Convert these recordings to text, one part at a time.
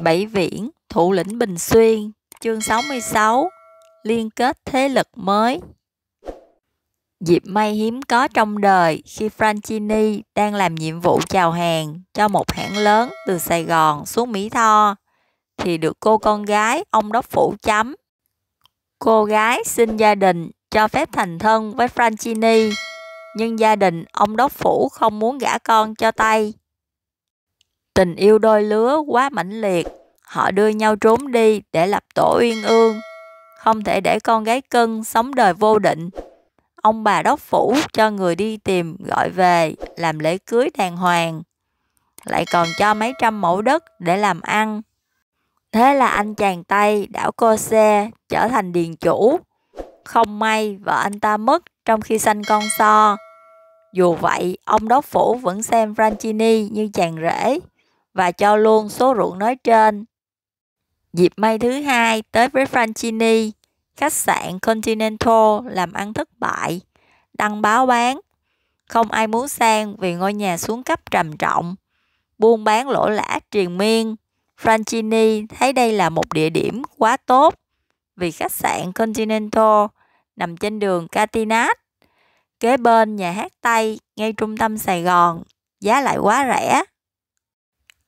Bảy Viễn, thủ lĩnh Bình Xuyên, chương 66, liên kết thế lực mới. Dịp may hiếm có trong đời khi Franchini đang làm nhiệm vụ chào hàng cho một hãng lớn từ Sài Gòn xuống Mỹ Tho, thì được cô con gái ông đốc phủ chấm. Cô gái xin gia đình cho phép thành thân với Franchini, nhưng gia đình ông đốc phủ không muốn gả con cho tây Tình yêu đôi lứa quá mãnh liệt, họ đưa nhau trốn đi để lập tổ uyên ương. Không thể để con gái cưng sống đời vô định. Ông bà đốc phủ cho người đi tìm gọi về làm lễ cưới đàng hoàng. Lại còn cho mấy trăm mẫu đất để làm ăn. Thế là anh chàng Tây đảo cô xe trở thành điền chủ. Không may vợ anh ta mất trong khi sanh con so. Dù vậy, ông đốc phủ vẫn xem Francini như chàng rể và cho luôn số ruộng nói trên. Dịp may thứ hai tới với Francini, khách sạn Continental làm ăn thất bại, đăng báo bán. Không ai muốn sang vì ngôi nhà xuống cấp trầm trọng, buôn bán lỗ lã triền miên. Francini thấy đây là một địa điểm quá tốt vì khách sạn Continental nằm trên đường Catinat, kế bên nhà hát Tây ngay trung tâm Sài Gòn, giá lại quá rẻ.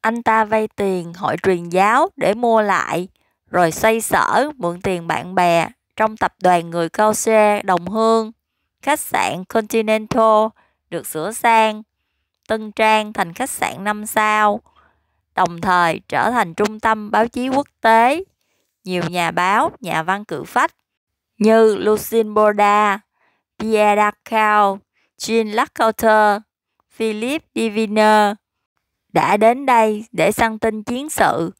Anh ta vay tiền hội truyền giáo để mua lại, rồi xoay sở mượn tiền bạn bè trong tập đoàn người cao xe đồng hương. Khách sạn Continental được sửa sang, tân trang thành khách sạn 5 sao, đồng thời trở thành trung tâm báo chí quốc tế. Nhiều nhà báo, nhà văn cự phách như Lucien Borda, Pierre Dacal, Jean Lacouture, Philippe Diviner đã đến đây để săn tin chiến sự.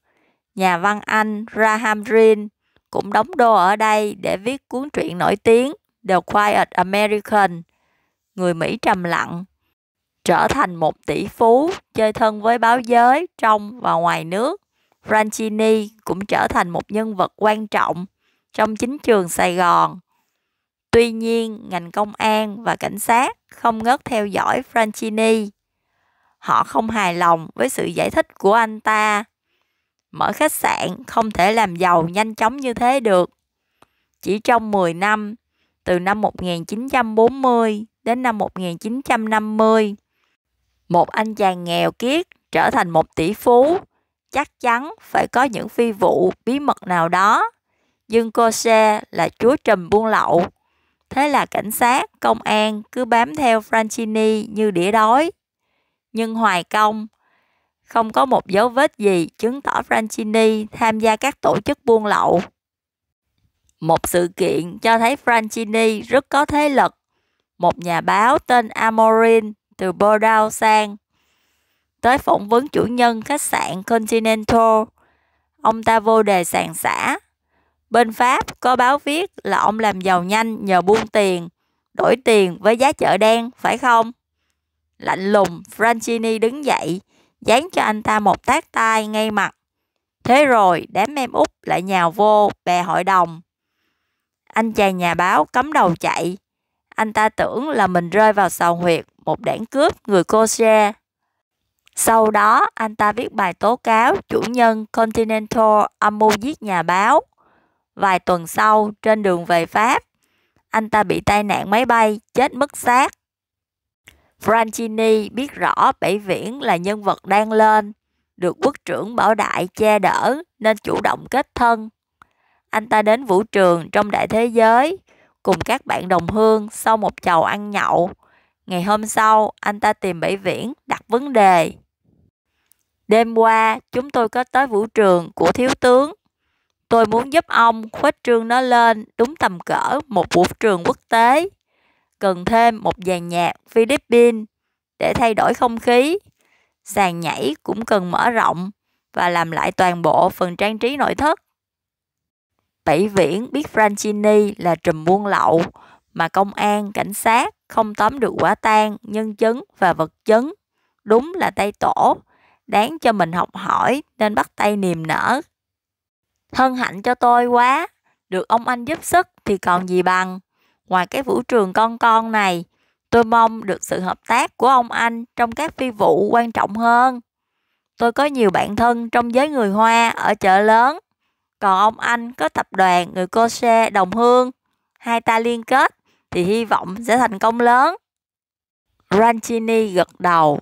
Nhà văn Anh Graham Greene cũng đóng đô ở đây để viết cuốn truyện nổi tiếng The Quiet American, người Mỹ trầm lặng, trở thành một tỷ phú chơi thân với báo giới trong và ngoài nước. Francini cũng trở thành một nhân vật quan trọng trong chính trường Sài Gòn. Tuy nhiên, ngành công an và cảnh sát không ngớt theo dõi Francini họ không hài lòng với sự giải thích của anh ta mở khách sạn không thể làm giàu nhanh chóng như thế được chỉ trong 10 năm từ năm 1940 đến năm 1950 một anh chàng nghèo kiết trở thành một tỷ phú chắc chắn phải có những phi vụ bí mật nào đó Dương Cô Xe là chúa trùm buôn lậu. Thế là cảnh sát, công an cứ bám theo Francini như đĩa đói nhưng hoài công. Không có một dấu vết gì chứng tỏ Francini tham gia các tổ chức buôn lậu. Một sự kiện cho thấy Francini rất có thế lực. Một nhà báo tên Amorin từ Bordeaux sang tới phỏng vấn chủ nhân khách sạn Continental. Ông ta vô đề sàn xã. Bên Pháp có báo viết là ông làm giàu nhanh nhờ buôn tiền, đổi tiền với giá chợ đen, phải không? Lạnh lùng, Francini đứng dậy, dán cho anh ta một tát tay ngay mặt. Thế rồi, đám em út lại nhào vô, bè hội đồng. Anh chàng nhà báo cấm đầu chạy. Anh ta tưởng là mình rơi vào sầu huyệt một đảng cướp người cô xe. Sau đó, anh ta viết bài tố cáo chủ nhân Continental âm mưu giết nhà báo. Vài tuần sau, trên đường về Pháp, anh ta bị tai nạn máy bay, chết mất xác. Franchini biết rõ Bảy Viễn là nhân vật đang lên, được quốc trưởng Bảo Đại che đỡ nên chủ động kết thân. Anh ta đến vũ trường trong đại thế giới cùng các bạn đồng hương sau một chầu ăn nhậu. Ngày hôm sau, anh ta tìm Bảy Viễn đặt vấn đề. Đêm qua, chúng tôi có tới vũ trường của thiếu tướng. Tôi muốn giúp ông khuếch trương nó lên đúng tầm cỡ một vũ trường quốc tế cần thêm một dàn nhạc Philippines để thay đổi không khí. Sàn nhảy cũng cần mở rộng và làm lại toàn bộ phần trang trí nội thất. Bảy viễn biết Francini là trùm buôn lậu mà công an, cảnh sát không tóm được quả tang, nhân chứng và vật chứng. Đúng là tay tổ, đáng cho mình học hỏi nên bắt tay niềm nở. Hân hạnh cho tôi quá, được ông anh giúp sức thì còn gì bằng ngoài cái vũ trường con con này, tôi mong được sự hợp tác của ông anh trong các phi vụ quan trọng hơn. Tôi có nhiều bạn thân trong giới người Hoa ở chợ lớn, còn ông anh có tập đoàn người cô xe đồng hương. Hai ta liên kết thì hy vọng sẽ thành công lớn. Ranchini gật đầu.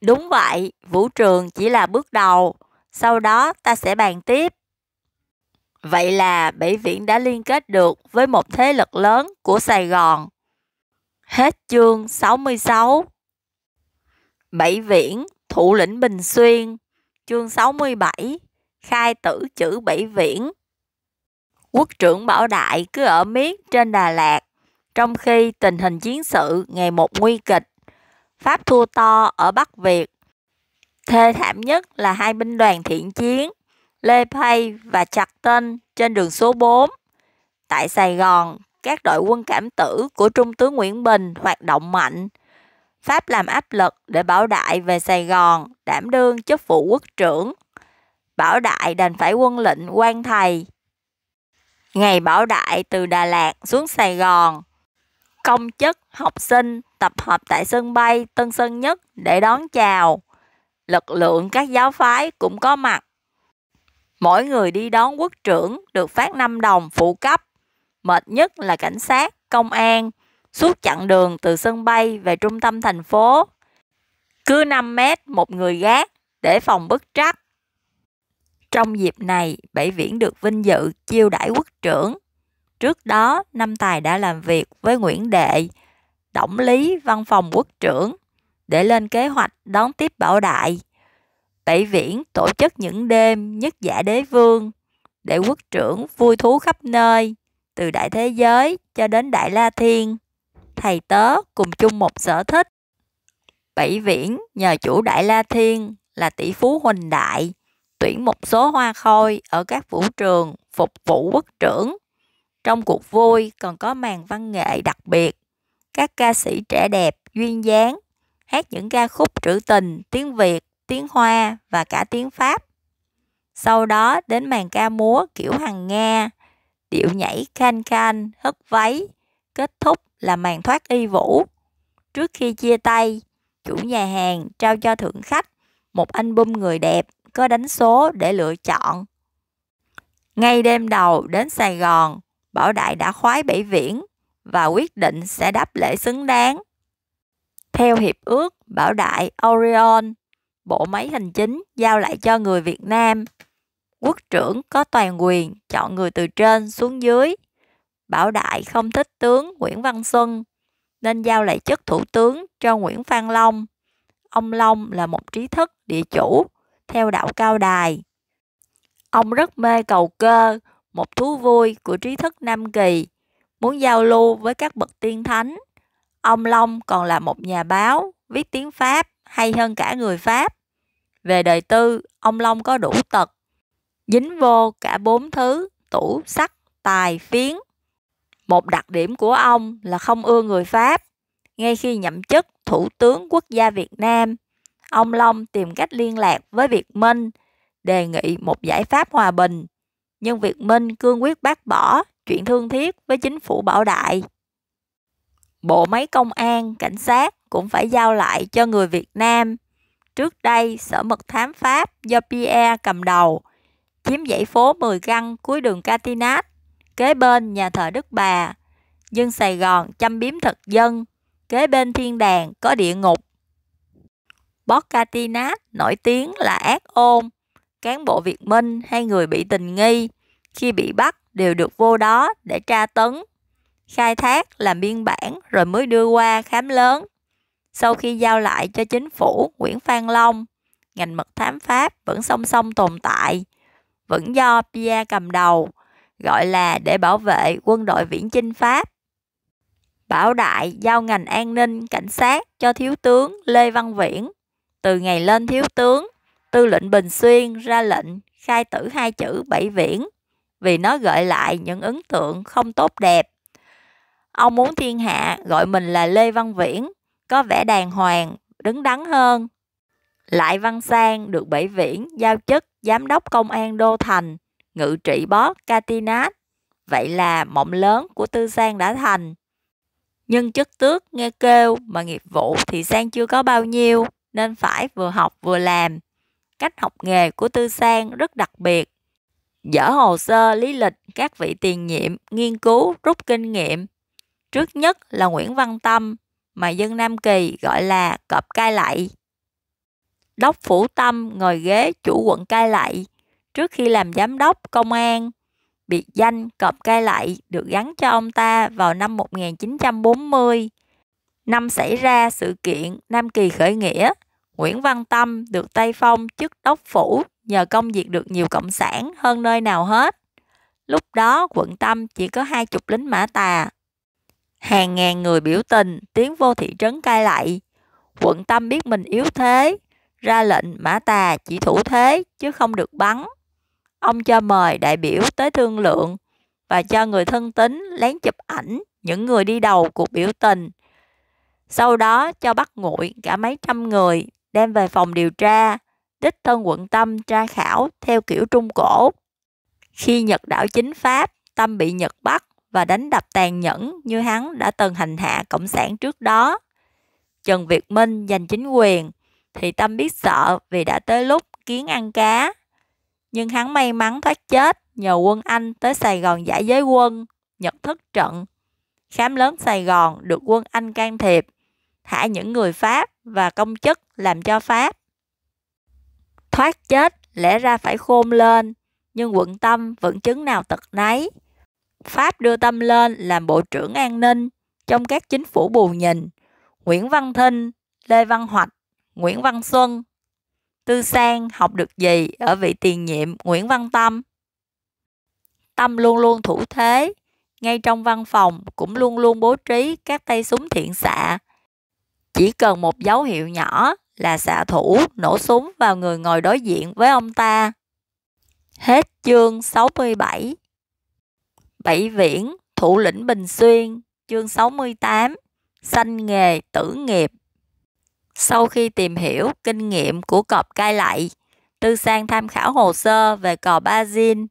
Đúng vậy, vũ trường chỉ là bước đầu, sau đó ta sẽ bàn tiếp. Vậy là Bảy Viễn đã liên kết được với một thế lực lớn của Sài Gòn. Hết chương 66 Bảy Viễn, thủ lĩnh Bình Xuyên, chương 67 Khai tử chữ Bảy Viễn Quốc trưởng Bảo Đại cứ ở miết trên Đà Lạt, trong khi tình hình chiến sự ngày một nguy kịch. Pháp thua to ở Bắc Việt. Thê thảm nhất là hai binh đoàn thiện chiến – Lê Phay và chặt Tên trên đường số 4. Tại Sài Gòn, các đội quân cảm tử của Trung tướng Nguyễn Bình hoạt động mạnh. Pháp làm áp lực để Bảo Đại về Sài Gòn đảm đương chức vụ quốc trưởng. Bảo Đại đành phải quân lệnh quan thầy. Ngày Bảo Đại từ Đà Lạt xuống Sài Gòn, công chức, học sinh tập hợp tại sân bay Tân Sơn Nhất để đón chào. Lực lượng các giáo phái cũng có mặt Mỗi người đi đón quốc trưởng được phát 5 đồng phụ cấp. Mệt nhất là cảnh sát, công an, suốt chặng đường từ sân bay về trung tâm thành phố. Cứ 5 mét một người gác để phòng bất trắc. Trong dịp này, Bảy Viễn được vinh dự chiêu đãi quốc trưởng. Trước đó, Nam Tài đã làm việc với Nguyễn Đệ, tổng Lý, văn phòng quốc trưởng để lên kế hoạch đón tiếp Bảo Đại. Tẩy Viễn tổ chức những đêm nhất giả đế vương để quốc trưởng vui thú khắp nơi, từ đại thế giới cho đến đại la thiên. Thầy tớ cùng chung một sở thích. Bảy Viễn nhờ chủ đại la thiên là tỷ phú huỳnh đại, tuyển một số hoa khôi ở các vũ trường phục vụ quốc trưởng. Trong cuộc vui còn có màn văn nghệ đặc biệt. Các ca sĩ trẻ đẹp, duyên dáng, hát những ca khúc trữ tình, tiếng Việt tiếng Hoa và cả tiếng Pháp. Sau đó đến màn ca múa kiểu hằng Nga, điệu nhảy khanh khanh, hất váy, kết thúc là màn thoát y vũ. Trước khi chia tay, chủ nhà hàng trao cho thượng khách một album người đẹp có đánh số để lựa chọn. Ngay đêm đầu đến Sài Gòn, Bảo Đại đã khoái bể viễn và quyết định sẽ đáp lễ xứng đáng. Theo hiệp ước, Bảo Đại Orion bộ máy hành chính giao lại cho người Việt Nam. Quốc trưởng có toàn quyền chọn người từ trên xuống dưới. Bảo Đại không thích tướng Nguyễn Văn Xuân nên giao lại chức thủ tướng cho Nguyễn Phan Long. Ông Long là một trí thức địa chủ theo đạo cao đài. Ông rất mê cầu cơ, một thú vui của trí thức Nam Kỳ, muốn giao lưu với các bậc tiên thánh. Ông Long còn là một nhà báo, viết tiếng Pháp hay hơn cả người Pháp. Về đời tư, ông Long có đủ tật, dính vô cả bốn thứ, tủ, sắt, tài, phiến. Một đặc điểm của ông là không ưa người Pháp. Ngay khi nhậm chức Thủ tướng Quốc gia Việt Nam, ông Long tìm cách liên lạc với Việt Minh, đề nghị một giải pháp hòa bình. Nhưng Việt Minh cương quyết bác bỏ chuyện thương thiết với chính phủ bảo đại bộ máy công an, cảnh sát cũng phải giao lại cho người Việt Nam. Trước đây, sở mật thám Pháp do Pierre cầm đầu, chiếm dãy phố 10 găng cuối đường Catinat, kế bên nhà thờ Đức Bà. Dân Sài Gòn chăm biếm thực dân, kế bên thiên đàng có địa ngục. Bocatinat nổi tiếng là ác ôn, cán bộ Việt Minh hay người bị tình nghi khi bị bắt đều được vô đó để tra tấn khai thác, làm biên bản rồi mới đưa qua khám lớn. Sau khi giao lại cho chính phủ Nguyễn Phan Long, ngành mật thám Pháp vẫn song song tồn tại, vẫn do Pia cầm đầu, gọi là để bảo vệ quân đội viễn chinh Pháp. Bảo Đại giao ngành an ninh cảnh sát cho Thiếu tướng Lê Văn Viễn. Từ ngày lên Thiếu tướng, Tư lệnh Bình Xuyên ra lệnh khai tử hai chữ Bảy Viễn vì nó gợi lại những ấn tượng không tốt đẹp Ông muốn thiên hạ gọi mình là Lê Văn Viễn, có vẻ đàng hoàng, đứng đắn hơn. Lại Văn Sang được bảy Viễn giao chức Giám đốc Công an Đô Thành, ngự trị bót Catinat. Vậy là mộng lớn của Tư Sang đã thành. Nhưng chức tước nghe kêu mà nghiệp vụ thì Sang chưa có bao nhiêu, nên phải vừa học vừa làm. Cách học nghề của Tư Sang rất đặc biệt. Dở hồ sơ lý lịch các vị tiền nhiệm, nghiên cứu, rút kinh nghiệm, Trước nhất là Nguyễn Văn Tâm, mà dân Nam Kỳ gọi là cọp cai lậy. Đốc Phủ Tâm ngồi ghế chủ quận cai lậy trước khi làm giám đốc công an. Biệt danh cọp cai lậy được gắn cho ông ta vào năm 1940. Năm xảy ra sự kiện Nam Kỳ khởi nghĩa, Nguyễn Văn Tâm được Tây Phong chức đốc phủ nhờ công việc được nhiều cộng sản hơn nơi nào hết. Lúc đó quận Tâm chỉ có hai chục lính mã tà Hàng ngàn người biểu tình, tiến vô thị trấn cai lại. Quận Tâm biết mình yếu thế, ra lệnh Mã Tà chỉ thủ thế chứ không được bắn. Ông cho mời đại biểu tới thương lượng và cho người thân tín lén chụp ảnh những người đi đầu cuộc biểu tình. Sau đó cho bắt nguội cả mấy trăm người đem về phòng điều tra, đích thân quận Tâm tra khảo theo kiểu Trung Cổ. Khi Nhật đảo chính Pháp, Tâm bị Nhật bắt, và đánh đập tàn nhẫn như hắn đã từng hành hạ cộng sản trước đó. Trần Việt Minh giành chính quyền thì Tâm biết sợ vì đã tới lúc kiến ăn cá. Nhưng hắn may mắn thoát chết nhờ quân Anh tới Sài Gòn giải giới quân, nhật thất trận. Khám lớn Sài Gòn được quân Anh can thiệp, thả những người Pháp và công chức làm cho Pháp. Thoát chết lẽ ra phải khôn lên, nhưng quận Tâm vẫn chứng nào tật nấy. Pháp đưa Tâm lên làm Bộ trưởng An ninh trong các chính phủ bù nhìn, Nguyễn Văn Thinh, Lê Văn Hoạch, Nguyễn Văn Xuân. Tư Sang học được gì ở vị tiền nhiệm Nguyễn Văn Tâm? Tâm luôn luôn thủ thế, ngay trong văn phòng cũng luôn luôn bố trí các tay súng thiện xạ. Chỉ cần một dấu hiệu nhỏ là xạ thủ nổ súng vào người ngồi đối diện với ông ta. Hết chương 67 Bảy Viễn, thủ lĩnh Bình Xuyên, chương 68, sanh nghề tử nghiệp. Sau khi tìm hiểu kinh nghiệm của cọp cai lại Tư Sang tham khảo hồ sơ về cò brazil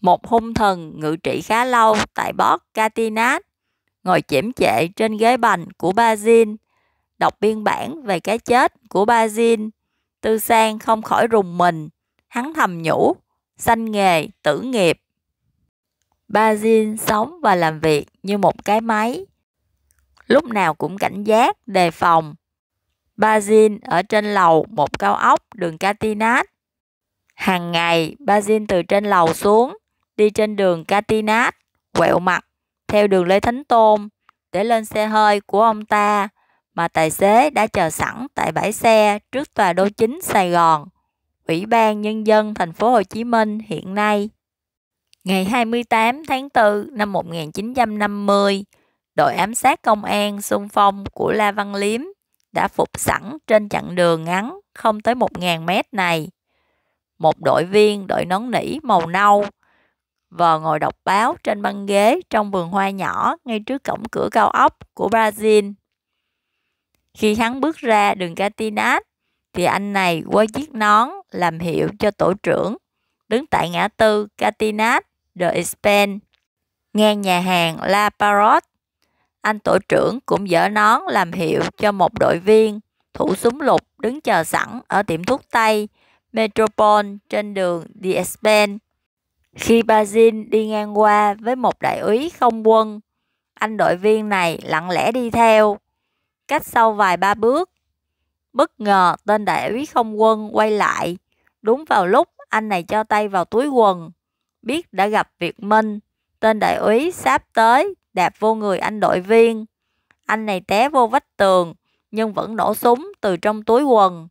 một hung thần ngự trị khá lâu tại Bót catinat ngồi chiểm trệ trên ghế bành của brazil đọc biên bản về cái chết của brazil Tư Sang không khỏi rùng mình, hắn thầm nhủ, sanh nghề, tử nghiệp. Bazin sống và làm việc như một cái máy. Lúc nào cũng cảnh giác, đề phòng. Bazin ở trên lầu một cao ốc đường Catinat. Hàng ngày, Bazin từ trên lầu xuống, đi trên đường Catinat, quẹo mặt, theo đường Lê Thánh Tôn, để lên xe hơi của ông ta mà tài xế đã chờ sẵn tại bãi xe trước tòa đô chính Sài Gòn, Ủy ban Nhân dân thành phố Hồ Chí Minh hiện nay. Ngày 28 tháng 4 năm 1950, đội ám sát công an xung phong của La Văn Liếm đã phục sẵn trên chặng đường ngắn không tới 1.000 mét này. Một đội viên đội nón nỉ màu nâu vờ ngồi đọc báo trên băng ghế trong vườn hoa nhỏ ngay trước cổng cửa cao ốc của Brazil. Khi hắn bước ra đường Catinat, thì anh này quay chiếc nón làm hiệu cho tổ trưởng, đứng tại ngã tư Catinat The Expanse, nghe nhà hàng La Parrot. Anh tổ trưởng cũng dở nón làm hiệu cho một đội viên, thủ súng lục đứng chờ sẵn ở tiệm thuốc Tây, Metropole trên đường The Expanse. Khi Bazin đi ngang qua với một đại úy không quân, anh đội viên này lặng lẽ đi theo. Cách sau vài ba bước, bất ngờ tên đại úy không quân quay lại, đúng vào lúc anh này cho tay vào túi quần biết đã gặp Việt Minh. Tên đại úy sắp tới, đạp vô người anh đội viên. Anh này té vô vách tường, nhưng vẫn nổ súng từ trong túi quần.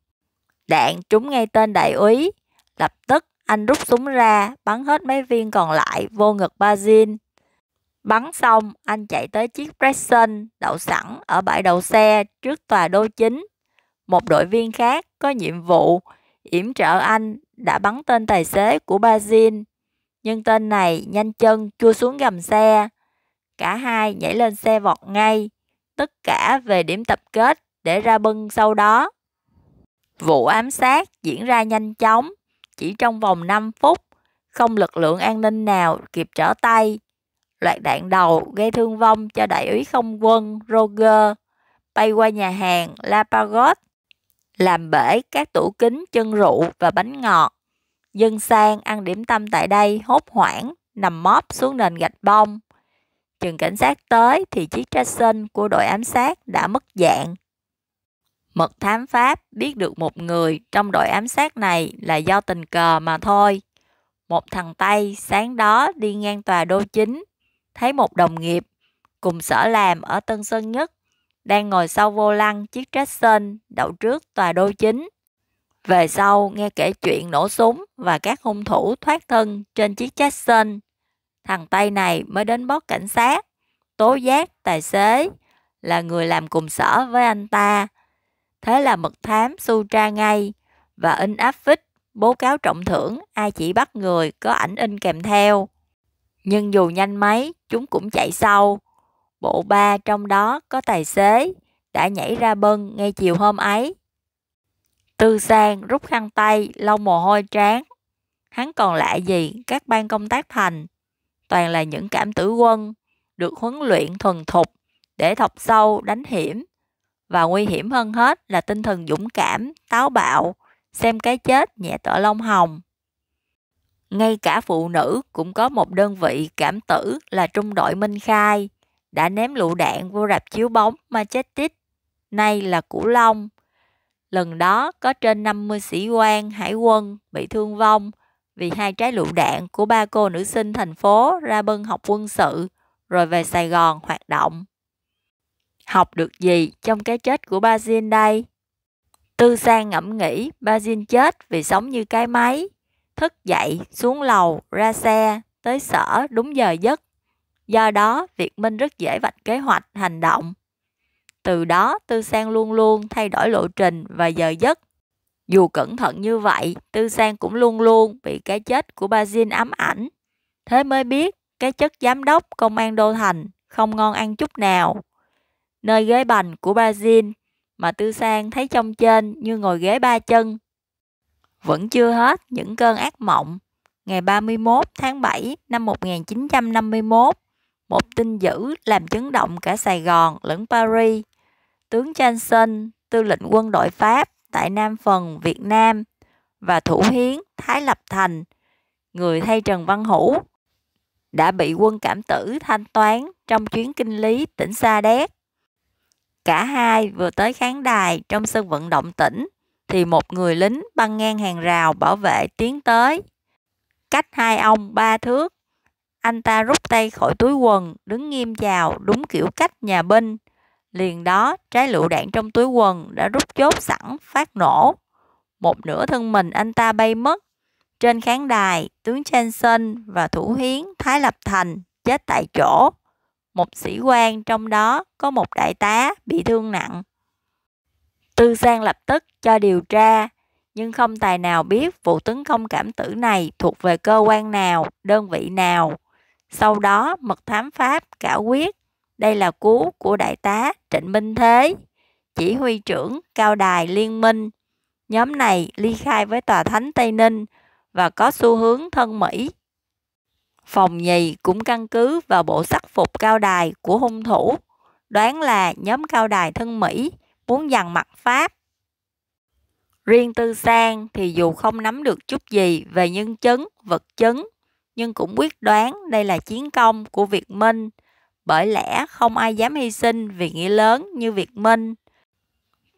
Đạn trúng ngay tên đại úy. Lập tức anh rút súng ra, bắn hết mấy viên còn lại vô ngực brazil Bắn xong, anh chạy tới chiếc Preston đậu sẵn ở bãi đậu xe trước tòa đô chính. Một đội viên khác có nhiệm vụ yểm trợ anh đã bắn tên tài xế của brazil nhưng tên này nhanh chân chui xuống gầm xe. Cả hai nhảy lên xe vọt ngay, tất cả về điểm tập kết để ra bưng sau đó. Vụ ám sát diễn ra nhanh chóng, chỉ trong vòng 5 phút, không lực lượng an ninh nào kịp trở tay. Loạt đạn đầu gây thương vong cho đại úy không quân Roger bay qua nhà hàng La Pagode, làm bể các tủ kính chân rượu và bánh ngọt. Dân sang ăn điểm tâm tại đây hốt hoảng, nằm móp xuống nền gạch bông. Chừng cảnh sát tới thì chiếc Jackson của đội ám sát đã mất dạng. Mật thám Pháp biết được một người trong đội ám sát này là do tình cờ mà thôi. Một thằng Tây sáng đó đi ngang tòa đô chính, thấy một đồng nghiệp cùng sở làm ở Tân Sơn Nhất đang ngồi sau vô lăng chiếc Jackson đậu trước tòa đô chính. Về sau nghe kể chuyện nổ súng và các hung thủ thoát thân trên chiếc Jackson. Thằng Tây này mới đến báo cảnh sát, tố giác tài xế là người làm cùng sở với anh ta. Thế là mật thám su tra ngay và in áp phích bố cáo trọng thưởng ai chỉ bắt người có ảnh in kèm theo. Nhưng dù nhanh mấy, chúng cũng chạy sau. Bộ ba trong đó có tài xế đã nhảy ra bân ngay chiều hôm ấy Tư Sang rút khăn tay, lau mồ hôi trán. Hắn còn lạ gì các ban công tác thành, toàn là những cảm tử quân, được huấn luyện thuần thục để thọc sâu, đánh hiểm. Và nguy hiểm hơn hết là tinh thần dũng cảm, táo bạo, xem cái chết nhẹ tở lông hồng. Ngay cả phụ nữ cũng có một đơn vị cảm tử là trung đội Minh Khai, đã ném lựu đạn vô rạp chiếu bóng Majestic, nay là Cửu Long. Lần đó có trên 50 sĩ quan hải quân bị thương vong vì hai trái lựu đạn của ba cô nữ sinh thành phố ra bân học quân sự rồi về Sài Gòn hoạt động. Học được gì trong cái chết của ba Jin đây? Tư Sang ngẫm nghĩ ba Jin chết vì sống như cái máy. Thức dậy, xuống lầu, ra xe, tới sở đúng giờ giấc. Do đó, Việt Minh rất dễ vạch kế hoạch, hành động từ đó, Tư Sang luôn luôn thay đổi lộ trình và giờ giấc. Dù cẩn thận như vậy, Tư Sang cũng luôn luôn bị cái chết của ba Jin ám ảnh. Thế mới biết, cái chất giám đốc công an Đô Thành không ngon ăn chút nào. Nơi ghế bành của ba Jin mà Tư Sang thấy trong trên như ngồi ghế ba chân. Vẫn chưa hết những cơn ác mộng. Ngày 31 tháng 7 năm 1951, một tin dữ làm chấn động cả Sài Gòn lẫn Paris tướng Johnson, tư lệnh quân đội Pháp tại Nam Phần, Việt Nam và Thủ Hiến, Thái Lập Thành, người thay Trần Văn Hữu, đã bị quân cảm tử thanh toán trong chuyến kinh lý tỉnh Sa Đéc. Cả hai vừa tới khán đài trong sân vận động tỉnh thì một người lính băng ngang hàng rào bảo vệ tiến tới. Cách hai ông ba thước, anh ta rút tay khỏi túi quần, đứng nghiêm chào đúng kiểu cách nhà binh. Liền đó, trái lựu ờ. đạn trong túi quần đã rút chốt sẵn, phát nổ. Một nửa thân mình anh ta bay mất. Trên khán đài, tướng Chanson và thủ ừ. hiến Thái Lập Thành chết tại chỗ. Một sĩ quan trong đó có một đại tá bị thương nặng. Tư Giang lập tức cho điều tra, nhưng không tài nào biết vụ tấn công cảm tử này thuộc về cơ quan nào, đơn vị nào. Sau đó, mật thám Pháp cả quyết đây là cú của Đại tá Trịnh Minh Thế, chỉ huy trưởng Cao Đài Liên minh. Nhóm này ly khai với Tòa Thánh Tây Ninh và có xu hướng thân Mỹ. Phòng nhì cũng căn cứ vào bộ sắc phục cao đài của hung thủ, đoán là nhóm cao đài thân Mỹ muốn dằn mặt Pháp. Riêng Tư Sang thì dù không nắm được chút gì về nhân chứng, vật chứng, nhưng cũng quyết đoán đây là chiến công của Việt Minh – bởi lẽ không ai dám hy sinh vì nghĩa lớn như Việt Minh.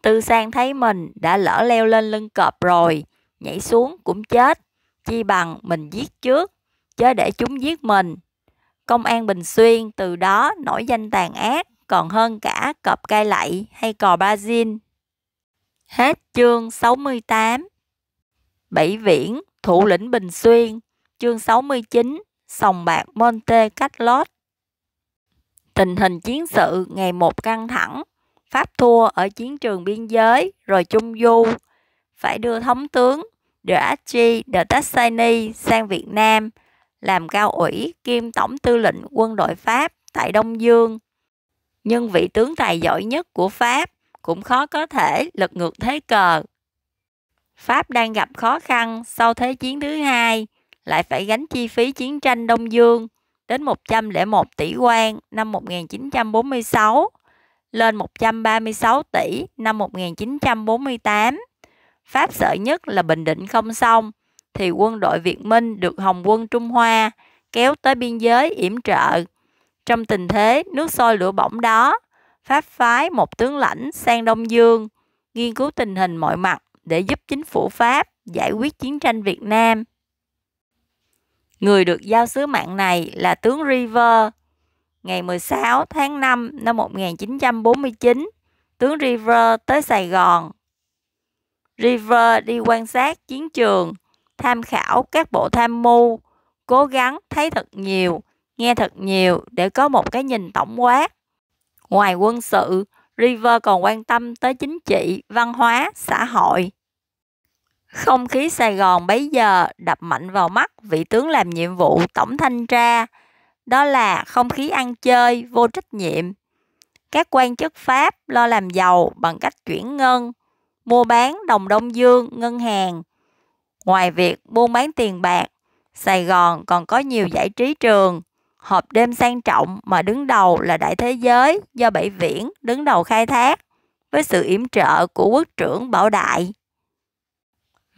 Tư Sang thấy mình đã lỡ leo lên lưng cọp rồi, nhảy xuống cũng chết, chi bằng mình giết trước, chớ để chúng giết mình. Công an Bình Xuyên từ đó nổi danh tàn ác còn hơn cả cọp cai lậy hay cò Brazil. Hết chương 68 Bảy Viễn, thủ lĩnh Bình Xuyên, chương 69, sòng bạc Monte Carlo tình hình chiến sự ngày một căng thẳng, Pháp thua ở chiến trường biên giới rồi Trung Du, phải đưa thống tướng Doachi de Tassini sang Việt Nam làm cao ủy kiêm tổng tư lệnh quân đội Pháp tại Đông Dương. Nhưng vị tướng tài giỏi nhất của Pháp cũng khó có thể lật ngược thế cờ. Pháp đang gặp khó khăn sau Thế chiến thứ hai, lại phải gánh chi phí chiến tranh Đông Dương – đến 101 tỷ quan năm 1946 lên 136 tỷ năm 1948. Pháp sợ nhất là Bình Định không xong thì quân đội Việt Minh được Hồng quân Trung Hoa kéo tới biên giới yểm trợ. Trong tình thế nước sôi lửa bỏng đó, Pháp phái một tướng lãnh sang Đông Dương, nghiên cứu tình hình mọi mặt để giúp chính phủ Pháp giải quyết chiến tranh Việt Nam. Người được giao sứ mạng này là tướng River. Ngày 16 tháng 5 năm 1949, tướng River tới Sài Gòn. River đi quan sát chiến trường, tham khảo các bộ tham mưu, cố gắng thấy thật nhiều, nghe thật nhiều để có một cái nhìn tổng quát. Ngoài quân sự, River còn quan tâm tới chính trị, văn hóa, xã hội. Không khí Sài Gòn bấy giờ đập mạnh vào mắt vị tướng làm nhiệm vụ tổng thanh tra. Đó là không khí ăn chơi, vô trách nhiệm. Các quan chức Pháp lo làm giàu bằng cách chuyển ngân, mua bán đồng đông dương, ngân hàng. Ngoài việc buôn bán tiền bạc, Sài Gòn còn có nhiều giải trí trường, hộp đêm sang trọng mà đứng đầu là Đại Thế Giới do Bảy Viễn đứng đầu khai thác với sự yểm trợ của quốc trưởng Bảo Đại.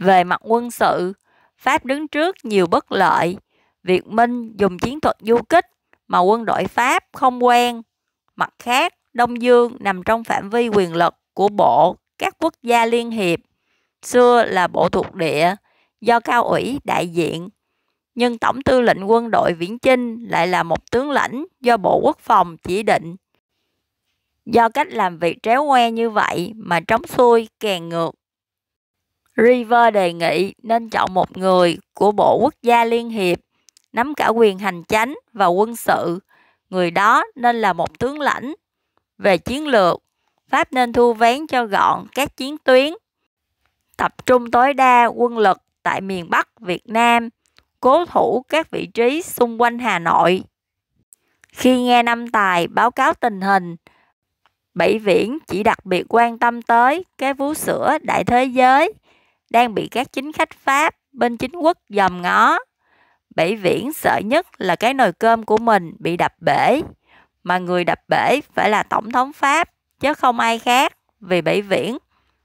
Về mặt quân sự, Pháp đứng trước nhiều bất lợi. Việt Minh dùng chiến thuật du kích mà quân đội Pháp không quen. Mặt khác, Đông Dương nằm trong phạm vi quyền lực của bộ các quốc gia liên hiệp, xưa là bộ thuộc địa, do cao ủy đại diện. Nhưng Tổng tư lệnh quân đội Viễn Chinh lại là một tướng lãnh do Bộ Quốc phòng chỉ định. Do cách làm việc tréo que như vậy mà trống xuôi kèn ngược River đề nghị nên chọn một người của Bộ Quốc gia Liên Hiệp, nắm cả quyền hành chánh và quân sự. Người đó nên là một tướng lãnh. Về chiến lược, Pháp nên thu vén cho gọn các chiến tuyến, tập trung tối đa quân lực tại miền Bắc Việt Nam, cố thủ các vị trí xung quanh Hà Nội. Khi nghe Năm Tài báo cáo tình hình, Bảy Viễn chỉ đặc biệt quan tâm tới cái vú sữa đại thế giới đang bị các chính khách Pháp bên chính quốc dòm ngó. Bể viễn sợ nhất là cái nồi cơm của mình bị đập bể, mà người đập bể phải là Tổng thống Pháp, chứ không ai khác, vì bể viễn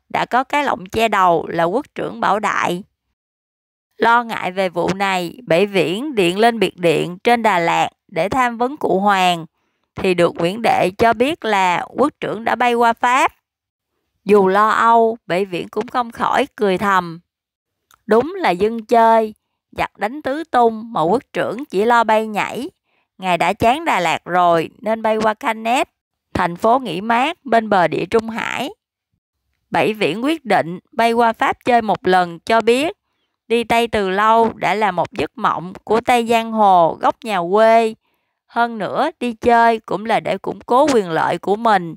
đã có cái lọng che đầu là quốc trưởng Bảo Đại. Lo ngại về vụ này, Bể Viễn điện lên biệt điện trên Đà Lạt để tham vấn cụ Hoàng, thì được Nguyễn Đệ cho biết là quốc trưởng đã bay qua Pháp dù lo âu, bệ viện cũng không khỏi cười thầm. Đúng là dân chơi, giặc đánh tứ tung mà quốc trưởng chỉ lo bay nhảy. Ngài đã chán Đà Lạt rồi nên bay qua Canet, thành phố nghỉ mát bên bờ địa Trung Hải. Bảy viễn quyết định bay qua Pháp chơi một lần cho biết. Đi Tây từ lâu đã là một giấc mộng của Tây Giang Hồ gốc nhà quê. Hơn nữa đi chơi cũng là để củng cố quyền lợi của mình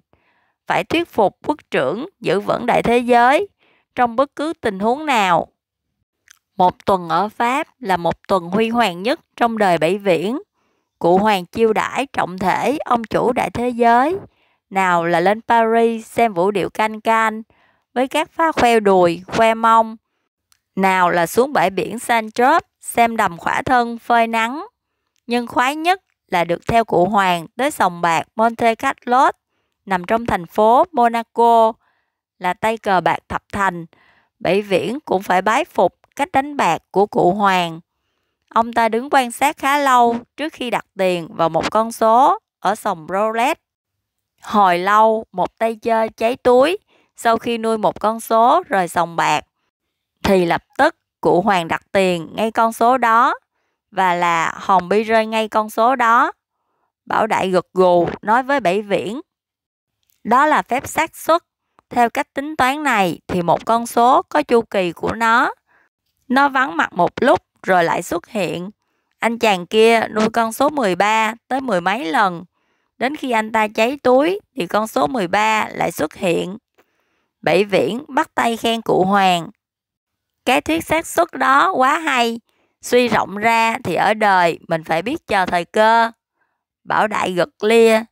phải thuyết phục quốc trưởng giữ vững đại thế giới trong bất cứ tình huống nào. Một tuần ở Pháp là một tuần huy hoàng nhất trong đời Bảy Viễn. Cụ hoàng chiêu đãi trọng thể ông chủ đại thế giới. Nào là lên Paris xem vũ điệu can can với các phá khoe đùi, khoe mông. Nào là xuống bãi biển Saint-Tropez xem đầm khỏa thân phơi nắng. Nhưng khoái nhất là được theo cụ hoàng tới sòng bạc Monte Carlo nằm trong thành phố Monaco là tay cờ bạc thập thành. Bảy viễn cũng phải bái phục cách đánh bạc của cụ Hoàng. Ông ta đứng quan sát khá lâu trước khi đặt tiền vào một con số ở sòng roulette. Hồi lâu, một tay chơi cháy túi sau khi nuôi một con số rồi sòng bạc. Thì lập tức cụ Hoàng đặt tiền ngay con số đó và là Hồng Bi rơi ngay con số đó. Bảo Đại gật gù nói với Bảy Viễn. Đó là phép xác suất. Theo cách tính toán này thì một con số có chu kỳ của nó. Nó vắng mặt một lúc rồi lại xuất hiện. Anh chàng kia nuôi con số 13 tới mười mấy lần. Đến khi anh ta cháy túi thì con số 13 lại xuất hiện. Bảy viễn bắt tay khen cụ Hoàng. Cái thuyết xác suất đó quá hay. Suy rộng ra thì ở đời mình phải biết chờ thời cơ. Bảo đại gật lia.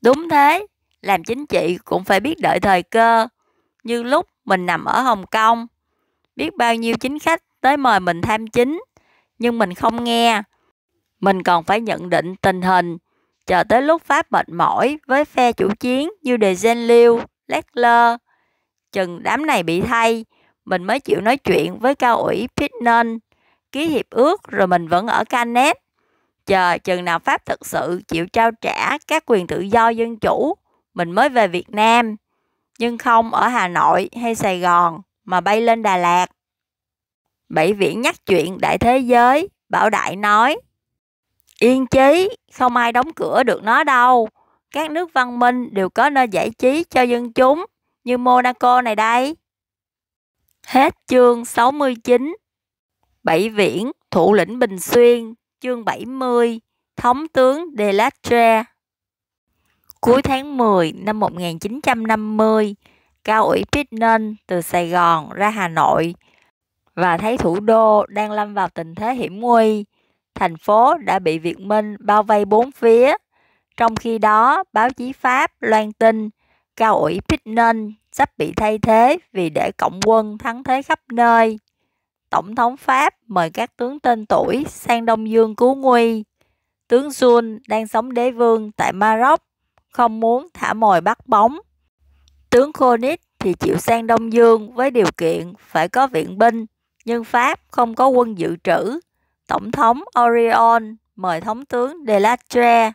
Đúng thế, làm chính trị cũng phải biết đợi thời cơ. Như lúc mình nằm ở Hồng Kông, biết bao nhiêu chính khách tới mời mình tham chính, nhưng mình không nghe. Mình còn phải nhận định tình hình, chờ tới lúc Pháp mệt mỏi với phe chủ chiến như De Genliu, Leckler. Chừng đám này bị thay, mình mới chịu nói chuyện với cao ủy Pitnon, ký hiệp ước rồi mình vẫn ở Canet chờ chừng nào Pháp thực sự chịu trao trả các quyền tự do dân chủ mình mới về Việt Nam, nhưng không ở Hà Nội hay Sài Gòn mà bay lên Đà Lạt. Bảy viễn nhắc chuyện đại thế giới, Bảo Đại nói Yên chí, không ai đóng cửa được nó đâu. Các nước văn minh đều có nơi giải trí cho dân chúng, như Monaco này đây. Hết chương 69 Bảy viễn, thủ lĩnh Bình Xuyên, chương 70 Thống tướng De La Delatre Cuối tháng 10 năm 1950, cao ủy Pitman từ Sài Gòn ra Hà Nội và thấy thủ đô đang lâm vào tình thế hiểm nguy. Thành phố đã bị Việt Minh bao vây bốn phía. Trong khi đó, báo chí Pháp loan tin cao ủy Pitman sắp bị thay thế vì để cộng quân thắng thế khắp nơi. Tổng thống Pháp mời các tướng tên tuổi sang Đông Dương cứu nguy. Tướng Sun đang sống đế vương tại Maroc không muốn thả mồi bắt bóng. Tướng Koenig thì chịu sang Đông Dương với điều kiện phải có viện binh, nhưng Pháp không có quân dự trữ. Tổng thống Orion mời thống tướng De De La Tre.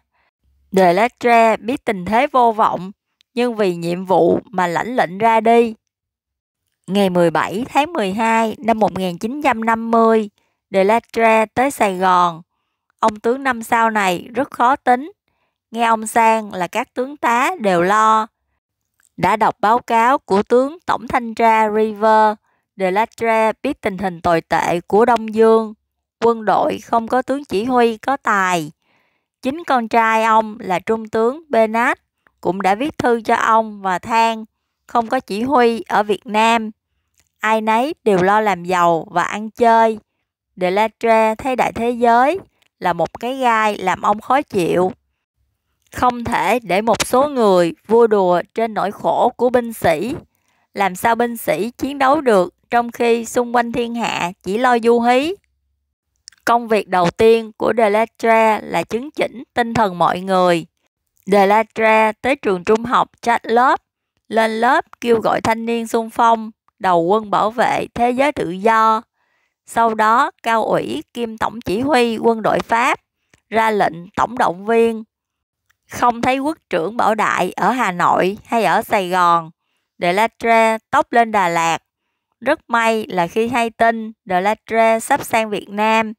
La Tre biết tình thế vô vọng, nhưng vì nhiệm vụ mà lãnh lệnh ra đi. Ngày 17 tháng 12 năm 1950, De La Tre tới Sài Gòn. Ông tướng năm sao này rất khó tính, nghe ông Sang là các tướng tá đều lo. Đã đọc báo cáo của tướng Tổng Thanh tra River, De la tre biết tình hình tồi tệ của Đông Dương. Quân đội không có tướng chỉ huy có tài. Chính con trai ông là Trung tướng Benat cũng đã viết thư cho ông và than không có chỉ huy ở Việt Nam. Ai nấy đều lo làm giàu và ăn chơi. De la tre thấy đại thế giới là một cái gai làm ông khó chịu không thể để một số người vui đùa trên nỗi khổ của binh sĩ. Làm sao binh sĩ chiến đấu được trong khi xung quanh thiên hạ chỉ lo du hí? Công việc đầu tiên của Delattre là chứng chỉnh tinh thần mọi người. Delattre tới trường trung học trách lớp, lên lớp kêu gọi thanh niên xung phong, đầu quân bảo vệ thế giới tự do. Sau đó, cao ủy kiêm tổng chỉ huy quân đội Pháp ra lệnh tổng động viên không thấy quốc trưởng Bảo Đại ở Hà Nội hay ở Sài Gòn. De La Tre tốc lên Đà Lạt. Rất may là khi hay tin De La Tre sắp sang Việt Nam,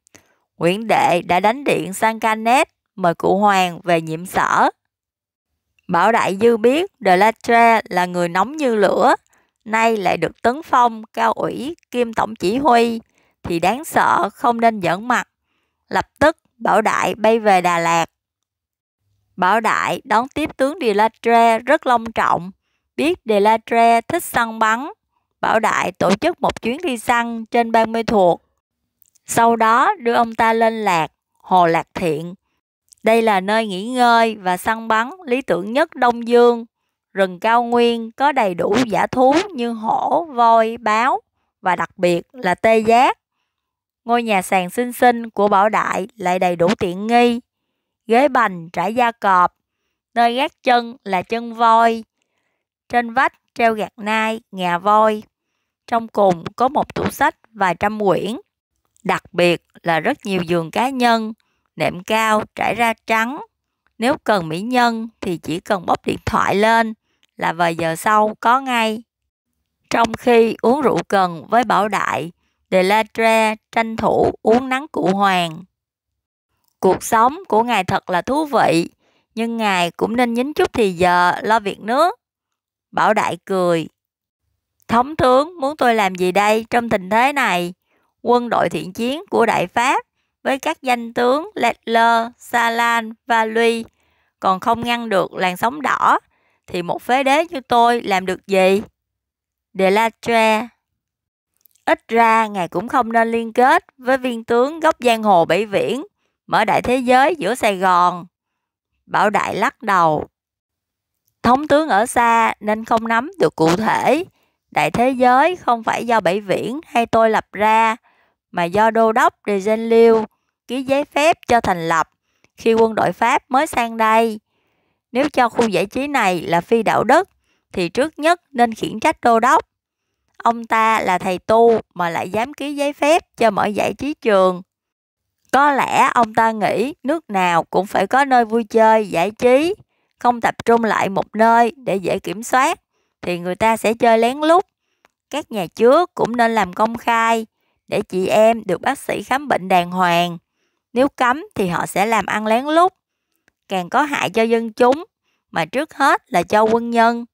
Nguyễn Đệ đã đánh điện sang Canet mời cụ Hoàng về nhiệm sở. Bảo Đại Dư biết De La Tre là người nóng như lửa, nay lại được tấn phong cao ủy kiêm tổng chỉ huy, thì đáng sợ không nên giỡn mặt. Lập tức Bảo Đại bay về Đà Lạt Bảo Đại đón tiếp tướng De La Tre rất long trọng. Biết De La Tre thích săn bắn, Bảo Đại tổ chức một chuyến đi săn trên 30 thuộc. Sau đó đưa ông ta lên Lạc, Hồ Lạc Thiện. Đây là nơi nghỉ ngơi và săn bắn lý tưởng nhất Đông Dương. Rừng cao nguyên có đầy đủ giả thú như hổ, voi, báo và đặc biệt là tê giác. Ngôi nhà sàn xinh xinh của Bảo Đại lại đầy đủ tiện nghi, ghế bành trải da cọp, nơi gác chân là chân voi. Trên vách treo gạt nai, ngà voi. Trong cùng có một tủ sách vài trăm quyển. Đặc biệt là rất nhiều giường cá nhân, nệm cao trải ra trắng. Nếu cần mỹ nhân thì chỉ cần bóc điện thoại lên là vài giờ sau có ngay. Trong khi uống rượu cần với Bảo Đại, De La Tre tranh thủ uống nắng cụ hoàng. Cuộc sống của Ngài thật là thú vị, nhưng Ngài cũng nên nhín chút thì giờ lo việc nước. Bảo Đại cười. Thống tướng muốn tôi làm gì đây trong tình thế này? Quân đội thiện chiến của Đại Pháp với các danh tướng Ledler, Salan và Lui còn không ngăn được làn sóng đỏ thì một phế đế như tôi làm được gì? De La Tre Ít ra ngài cũng không nên liên kết với viên tướng gốc giang hồ Bảy Viễn mở đại thế giới giữa Sài Gòn. Bảo Đại lắc đầu. Thống tướng ở xa nên không nắm được cụ thể. Đại thế giới không phải do Bảy Viễn hay tôi lập ra, mà do Đô đốc De Genliu ký giấy phép cho thành lập khi quân đội Pháp mới sang đây. Nếu cho khu giải trí này là phi đạo đức, thì trước nhất nên khiển trách đô đốc. Ông ta là thầy tu mà lại dám ký giấy phép cho mở giải trí trường có lẽ ông ta nghĩ nước nào cũng phải có nơi vui chơi, giải trí, không tập trung lại một nơi để dễ kiểm soát thì người ta sẽ chơi lén lút. Các nhà trước cũng nên làm công khai để chị em được bác sĩ khám bệnh đàng hoàng. Nếu cấm thì họ sẽ làm ăn lén lút, càng có hại cho dân chúng mà trước hết là cho quân nhân.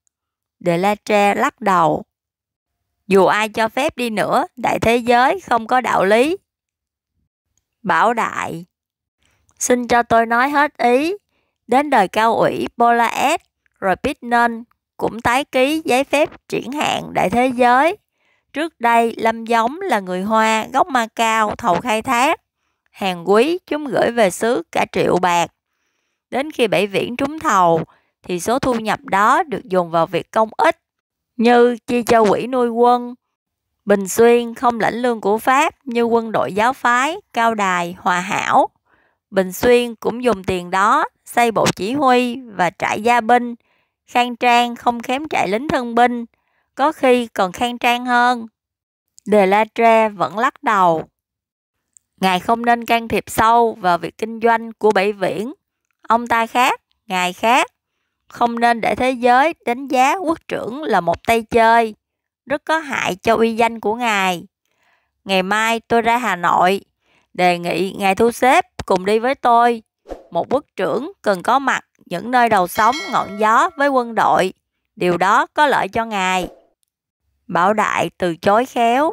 De La Tre lắc đầu. Dù ai cho phép đi nữa, đại thế giới không có đạo lý Bảo Đại. Xin cho tôi nói hết ý. Đến đời cao ủy Pola rồi Pitnon cũng tái ký giấy phép triển hạn đại thế giới. Trước đây, Lâm Giống là người Hoa gốc Ma Cao thầu khai thác. Hàng quý chúng gửi về xứ cả triệu bạc. Đến khi bảy viễn trúng thầu, thì số thu nhập đó được dùng vào việc công ích như chi cho quỹ nuôi quân, Bình Xuyên không lãnh lương của Pháp như quân đội giáo phái, cao đài, hòa hảo. Bình Xuyên cũng dùng tiền đó xây bộ chỉ huy và trại gia binh, khang trang không kém trại lính thân binh, có khi còn khang trang hơn. Đề La Tre vẫn lắc đầu. Ngài không nên can thiệp sâu vào việc kinh doanh của Bảy Viễn. Ông ta khác, ngài khác. Không nên để thế giới đánh giá quốc trưởng là một tay chơi rất có hại cho uy danh của ngài. Ngày mai tôi ra Hà Nội, đề nghị ngài thu xếp cùng đi với tôi. Một quốc trưởng cần có mặt những nơi đầu sóng ngọn gió với quân đội. Điều đó có lợi cho ngài. Bảo Đại từ chối khéo.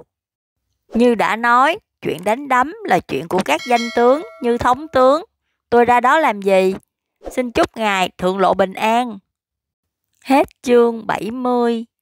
Như đã nói, chuyện đánh đấm là chuyện của các danh tướng như thống tướng. Tôi ra đó làm gì? Xin chúc ngài thượng lộ bình an. Hết chương 70